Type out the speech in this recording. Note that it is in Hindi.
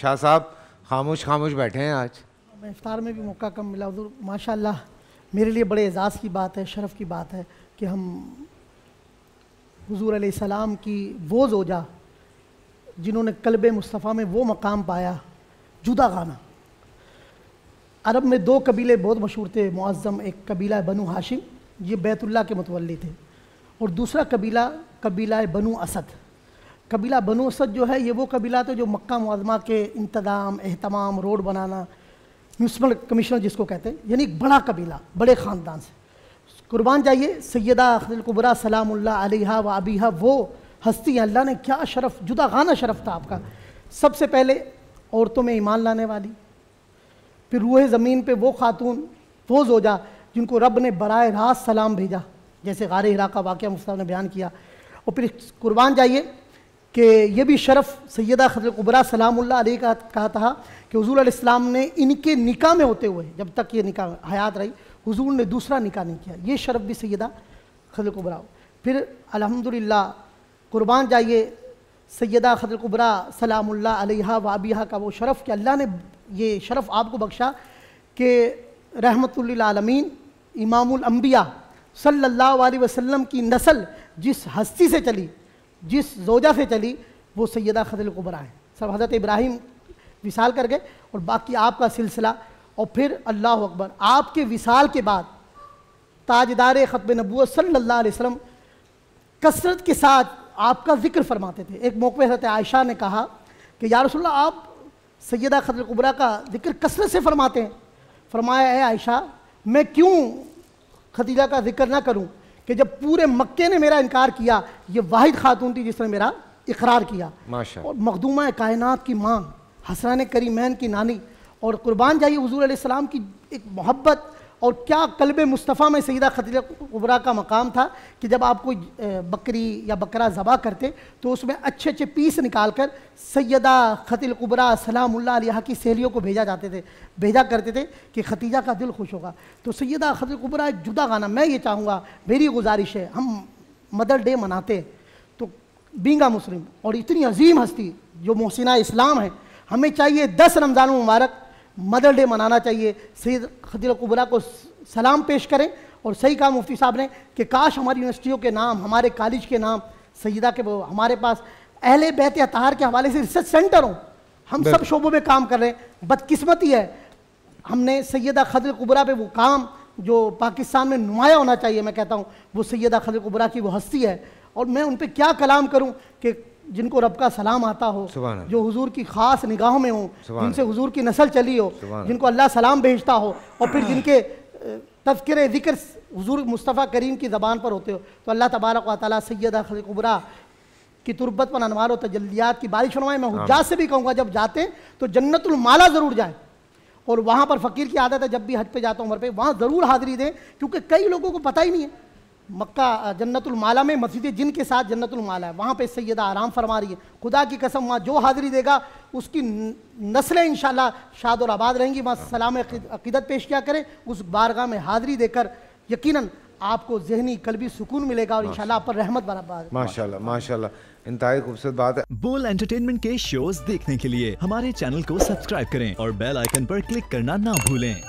शाह साहब खामोश खामोश बैठे हैं आज मैं इफ्तार में भी मौका कम मिला उधर माशा मेरे लिए बड़े एजाज़ की बात है शरफ़ की बात है कि हम हजूर सलाम की वो जोजा जिन्होंने कलब मुस्तफ़ा में वो मकाम पाया जुदा गाना अरब में दो कबीले बहुत मशहूर थे मुआज़म एक कबीला बनु हाशिम ये बैतुल्ला के मतवली थे और दूसरा कबीला कबीला बनु असद कबीला बनो सद जो है ये वो कबीला था तो जो मक्का मुआजमा के इंतजाम अहतमाम रोड बनाना म्यूनसिपल कमिश्नर जिसको कहते हैं यानी एक बड़ा कबीला बड़े ख़ानदान से कुर्बान जाइए सैदा अखिलकुबरा सलामुल्ला अलहा व अबीहा वो हस्ती हैं अल्लाह ने क्या शरफ जुदा गाना शरफ था आपका सबसे पहले औरतों में ईमान लाने वाली फिर रूह ज़मीन पर वो खातून वो जोजा जिनको रब ने बरए रास्त सलाम भेजा जैसे गार हिरा का वाक़ मुस्ता ने बयान किया और फिर कुर्बान जाइए कि यह भी शरफ़ सैदा खजरकुबरा सलामुल्ला अली का कहा था कि हजूर आसलाम ने इनके निका में होते हुए जब तक ये निका हयात रही हजूर ने दूसरा निका नहीं किया ये शरफ़ भी सैदा उबरा फिर अलहमदिल्ला कुर्बान जाइए सैदा खजरकुबरा सलामुल्ल अलहा वाबिया का वो शरफ़ कि अल्लाह ने ये शरफ़ आपको बख्शा कि रहमतमीन इमामबिया सल्ला वसम की नस्ल जिस हस्ती से चली जिस जोजा से चली वो सैदा खजल कुबरा है सब हज़रत इब्राहिम विशाल कर गए और बाकी आपका सिलसिला और फिर अल्लाह अकबर आपके विशाल के बाद ताजदार ख़तब नबू सल्ला वसम कसरत के साथ आपका जिक्र फरमाते थे एक मौके हजरत आयशा ने कहा कि यारसोल्ला रसोल्ला आप सैदा खजल कुबरा का जिक्र कसरत से फरमाते हैं फरमाया है आयशा मैं क्यों खदीजा का जिक्र ना करूं कि जब पूरे मक्के ने मेरा इनकार किया ये वाहिद खातून थी जिसने मेरा इकरार किया और मखदूमा कायनात की माँ हसरान करीमैन की नानी और कुर्बान जाइए हजूर आसमाम की एक मोहब्बत और क्या कल्ब मुस्तफ़ा में सईदा खदीजा उबरा का मकाम था कि जब आप कोई बकरी या बकरा ज़बा करते तो उसमें अच्छे अच्छे पीस निकाल कर सैदा खतिल उबरा सलामुल्ला की सहेलियों को भेजा जाते थे भेजा करते थे कि खतीजा का दिल खुश होगा तो सैदा खतिल एक जुदा गाना मैं ये चाहूँगा मेरी गुजारिश है हम मदर डे मनाते तो बींगा मुस्लिम और इतनी अजीम हस्ती जो मोहसिना इस्लाम है हमें चाहिए दस रमज़ान मुबारक मदर डे मनाना चाहिए सैद कुबरा को सलाम पेश करें और सही कहा मुफ्ती साहब ने कि काश हमारी यूनिवर्सिटियों के नाम हमारे कॉलेज के नाम सईदा के हमारे पास अहले बहत अतार के हवाले से रिसर्च सेंटर हों हम सब शोबों में काम कर रहे हैं बदकस्मती है हमने सैदा खदर कुबरा पे वो काम जो पाकिस्तान में नुमाया होना चाहिए मैं कहता हूँ वो सैदा खदर कुबरा की वो हस्ती है और मैं उन पर क्या कलाम करूँ कि जिनको रब का सलाम आता हो जो हुजूर की खास निगाहों में हो जिनसे हुजूर की नस्ल चली हो जिनको अल्लाह सलाम भेजता हो और फिर जिनके तस्कर ज़िक्र हुजूर मुस्तफ़ा करीम की ज़बान पर होते हो तो अल्लाह तबारक वाली सैद कुबरा की तुरबत पर अनवार तजल्लियात की बारिश फरमाए मैं हजात से भी कहूँगा जब जाते तो जन्नतमाला ज़रूर जाए और वहाँ पर फ़कीर की आदत है जब भी हज पे जाता हूँ उम्र पे वहाँ ज़रूर हाज़िरी दें क्योंकि कई लोगों को पता ही नहीं है मक्का जन्नतुल माला में मस्जिद जिन के साथ जन्नतुल माला है वहाँ पे सैदा आराम फरमा रही है खुदा की कसम वहाँ जो हाज़िरी देगा उसकी नस्लें इन शाद और आबाद रहेंगी वहाँ सलाम अकीदत पेश किया करें उस बारगाह में हाज़िरी देकर यकीनन आपको जहनी कलबी सुकून मिलेगा और इंशाल्लाह आप पर रहमत बराबर माशाल्लाह माशाल्लाह इंतहा खूबसूरत बात है बोल एंटरटेनमेंट के शोज देखने के लिए हमारे चैनल को सब्सक्राइब करें और बेल आइकन पर क्लिक करना ना भूलें